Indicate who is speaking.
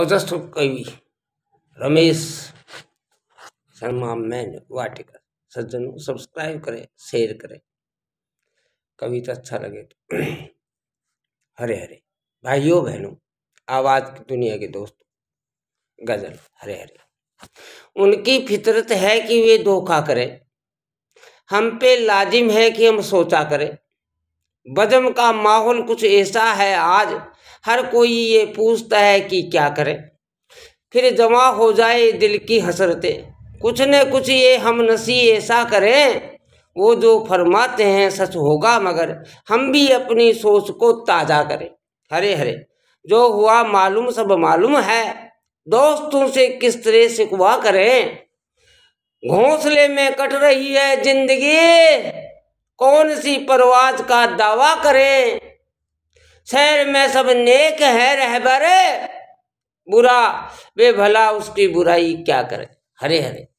Speaker 1: ओजस्व कवि रमेश शर्मा मैन वाटिका सज्जन सब्सक्राइब करें शेयर करें कविता तो अच्छा लगे तो हरे हरे भाइयों
Speaker 2: बहनों आवाज़ की दुनिया के दोस्त गजल हरे हरे उनकी फितरत है कि वे धोखा करें हम पे लाजिम है कि हम सोचा करें बजम का माहौल कुछ ऐसा है आज हर कोई ये पूछता है कि क्या करें फिर जमा हो जाए दिल की हसरतें कुछ न कुछ ये हम नसी ऐसा करें वो जो फरमाते हैं सच होगा मगर हम भी अपनी सोच को ताज़ा करें हरे हरे जो हुआ मालूम सब मालूम है दोस्तों से किस तरह शिकवा करें घोंसले में कट रही है जिंदगी कौन सी परवाज का दावा करें शहर में सब नेक है रहबर बुरा वे भला उसकी बुराई क्या करे हरे हरे